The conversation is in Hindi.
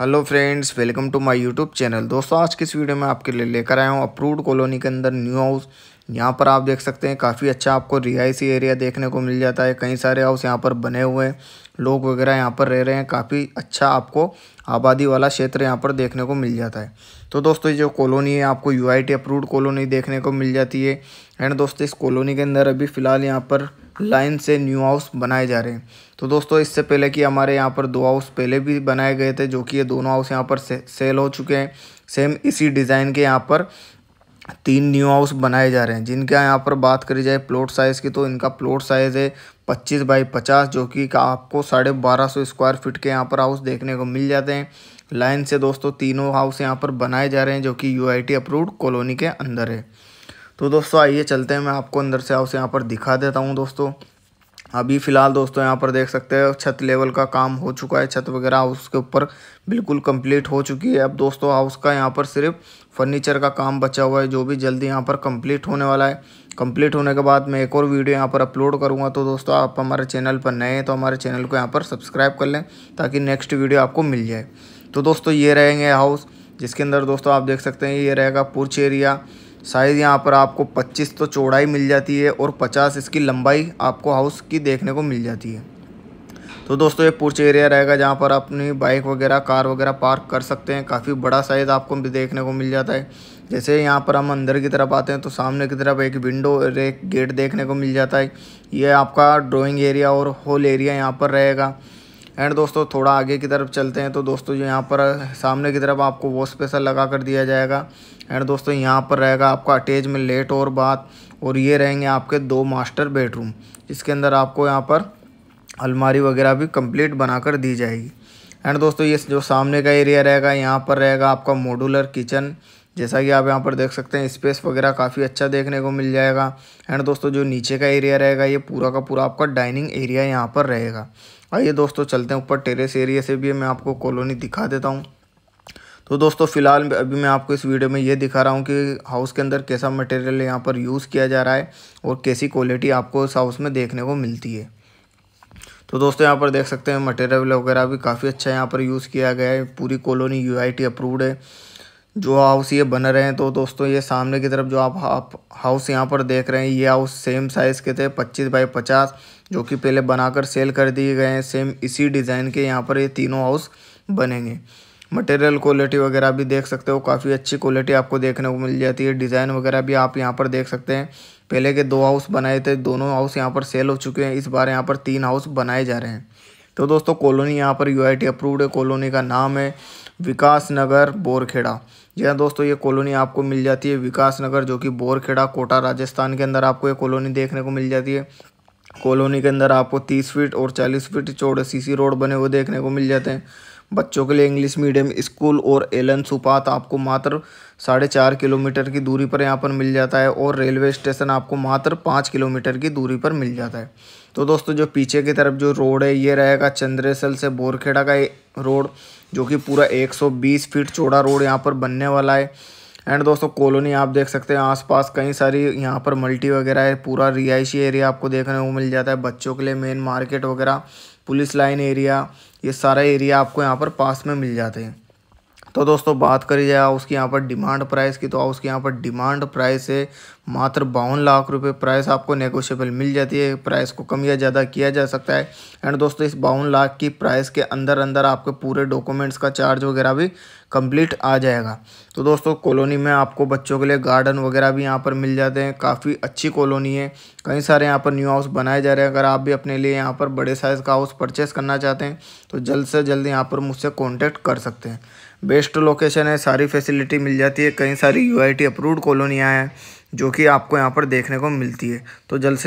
hello friends welcome to my YouTube channel दोस्तों आज की इस वीडियो में आपके लिए लेकर आया हूँ अप्रूव्ड कॉलोनी के अंदर न्यू हाउस यहाँ पर आप देख सकते हैं काफ़ी अच्छा आपको रिहायशी एरिया देखने को मिल जाता है कई सारे हाउस यहाँ पर बने हुए हैं लोग वगैरह यहाँ पर रह रहे हैं काफ़ी अच्छा आपको आबादी वाला क्षेत्र यहाँ पर देखने को मिल जाता है तो दोस्तों जो कॉलोनी है आपको यू अप्रूव्ड कॉलोनी देखने को मिल जाती है एंड दोस्तों इस कॉलोनी के अंदर अभी फ़िलहाल यहाँ पर लाइन से न्यू हाउस बनाए जा रहे हैं तो दोस्तों इससे पहले कि हमारे यहाँ पर दो हाउस पहले भी बनाए गए थे जो कि ये दोनों हाउस यहाँ पर से, सेल हो चुके हैं सेम इसी डिज़ाइन के यहाँ पर तीन न्यू हाउस बनाए जा रहे हैं जिनका यहाँ पर बात करी जाए प्लॉट साइज़ की तो इनका प्लॉट साइज़ है पच्चीस बाई पचास जो कि आपको साढ़े बारह सौ स्क्वायर फीट के यहाँ पर हाउस देखने को मिल जाते हैं लाइन से दोस्तों तीनों हाउस यहाँ पर बनाए जा रहे हैं जो कि यू अप्रूव्ड कॉलोनी के अंदर है तो दोस्तों आइए चलते हैं मैं आपको अंदर से हाउस यहाँ पर दिखा देता हूँ दोस्तों अभी फ़िलहाल दोस्तों यहाँ पर देख सकते हैं छत लेवल का काम हो चुका है छत वगैरह हाउस के ऊपर बिल्कुल कंप्लीट हो चुकी है अब दोस्तों हाउस का यहाँ पर सिर्फ फर्नीचर का काम बचा हुआ है जो भी जल्दी यहाँ पर कंप्लीट होने वाला है कंप्लीट होने के बाद मैं एक और वीडियो यहाँ पर अपलोड करूँगा तो दोस्तों आप हमारे चैनल पर नए हैं तो हमारे चैनल को यहाँ पर सब्सक्राइब कर लें ताकि नेक्स्ट वीडियो आपको मिल जाए तो दोस्तों ये रहेंगे हाउस जिसके अंदर दोस्तों आप देख सकते हैं ये रहेगा पुरछ एरिया साइज़ यहाँ पर आपको 25 तो चौड़ाई मिल जाती है और 50 इसकी लंबाई आपको हाउस की देखने को मिल जाती है तो दोस्तों ये पूछ एरिया रहेगा जहाँ पर अपनी बाइक वगैरह कार वगैरह पार्क कर सकते हैं काफ़ी बड़ा साइज़ आपको देखने को मिल जाता है जैसे यहाँ पर हम अंदर की तरफ आते हैं तो सामने की तरफ एक विंडो और एक गेट देखने को मिल जाता है ये आपका ड्राइंग एरिया और हॉल एरिया यहाँ पर रहेगा एंड दोस्तों थोड़ा आगे की तरफ चलते हैं तो दोस्तों जो यहाँ पर सामने की तरफ आपको वॉश स्पेशल लगा कर दिया जाएगा एंड दोस्तों यहाँ पर रहेगा आपका अटैच में लेट और बात और ये रहेंगे आपके दो मास्टर बेडरूम जिसके अंदर आपको यहाँ पर अलमारी वगैरह भी कंप्लीट बनाकर दी जाएगी एंड दोस्तों ये जो सामने का एरिया रहेगा यहाँ पर रहेगा आपका मॉडुलर किचन जैसा कि आप यहाँ पर देख सकते हैं स्पेस वगैरह काफ़ी अच्छा देखने को मिल जाएगा एंड दोस्तों जो नीचे का एरिया रहेगा ये पूरा का पूरा आपका डाइनिंग एरिया यहाँ पर रहेगा आइए दोस्तों चलते हैं ऊपर टेरेस एरिया से भी मैं आपको कॉलोनी दिखा देता हूँ तो दोस्तों फ़िलहाल अभी मैं आपको इस वीडियो में ये दिखा रहा हूँ कि हाउस के अंदर कैसा मटेरियल यहाँ पर यूज़ किया जा रहा है और कैसी क्वालिटी आपको इस हाउस में देखने को मिलती है तो दोस्तों यहाँ पर देख सकते हैं मटेरियल वगैरह भी काफ़ी अच्छा यहाँ पर यूज़ किया गया है पूरी कॉलोनी यू अप्रूव्ड है जो हाउस ये बन रहे हैं तो दोस्तों ये सामने की तरफ जो आप, आप हाउस यहाँ पर देख रहे हैं ये हाउस सेम साइज़ के थे पच्चीस बाई पचास जो कि पहले बनाकर सेल कर दिए गए हैं सेम इसी डिज़ाइन के यहाँ पर ये तीनों हाउस बनेंगे मटेरियल क्वालिटी वगैरह भी देख सकते हो काफ़ी अच्छी क्वालिटी आपको देखने को मिल जाती है डिज़ाइन वगैरह भी आप यहाँ पर देख सकते हैं पहले के दो हाउस बनाए थे दोनों हाउस यहाँ पर सेल हो चुके हैं इस बार यहाँ पर तीन हाउस बनाए जा रहे हैं तो दोस्तों कॉलोनी यहाँ पर यू अप्रूव्ड है कॉलोनी का नाम है विकास नगर बोरखेड़ा जी हाँ दोस्तों ये कॉलोनी आपको मिल जाती है विकास नगर जो कि बोरखेड़ा कोटा राजस्थान के अंदर आपको ये कॉलोनी देखने को मिल जाती है कॉलोनी के अंदर आपको तीस फीट और चालीस फीट चौड़े सीसी रोड बने हुए देखने को मिल जाते हैं बच्चों के लिए इंग्लिश मीडियम स्कूल और एलन सुपात आपको मात्र साढ़े चार किलोमीटर की दूरी पर यहाँ पर मिल जाता है और रेलवे स्टेशन आपको मात्र पाँच किलोमीटर की दूरी पर मिल जाता है तो दोस्तों जो पीछे की तरफ जो रोड है ये रहेगा चंद्रेसल से बोरखेड़ा का रोड जो कि पूरा 120 फीट चौड़ा रोड यहाँ पर बनने वाला है एंड दोस्तों कॉलोनी आप देख सकते हैं आसपास कई सारी यहाँ पर मल्टी वगैरह है पूरा रिहायशी एरिया आपको देखने को मिल जाता है बच्चों के लिए मेन मार्केट वगैरह पुलिस लाइन एरिया ये सारा एरिया आपको यहाँ पर पास में मिल जाते हैं तो दोस्तों बात करी जाए हाउस की यहाँ पर डिमांड प्राइस की तो हाउस की यहाँ पर डिमांड प्राइस है मात्र बावन लाख रुपए प्राइस आपको नेगोशियबल मिल जाती है प्राइस को कम या ज़्यादा किया जा सकता है एंड दोस्तों इस बावन लाख की प्राइस के अंदर अंदर आपके पूरे डॉक्यूमेंट्स का चार्ज वगैरह भी कंप्लीट आ जाएगा तो दोस्तों कॉलोनी में आपको बच्चों के लिए गार्डन वगैरह भी यहाँ पर मिल जाते हैं काफ़ी अच्छी कॉलोनी है कई सारे यहाँ पर न्यू हाउस बनाए जा रहे हैं अगर आप भी अपने लिए यहाँ पर बड़े साइज़ का हाउस परचेस करना चाहते हैं तो जल्द से जल्द यहाँ पर मुझसे कॉन्टैक्ट कर सकते हैं बेस्ट लोकेशन है सारी फैसिलिटी मिल जाती है कई सारी यू आई अप्रूव्ड कॉलोनियाँ हैं जो कि आपको यहाँ पर देखने को मिलती है तो जल्द से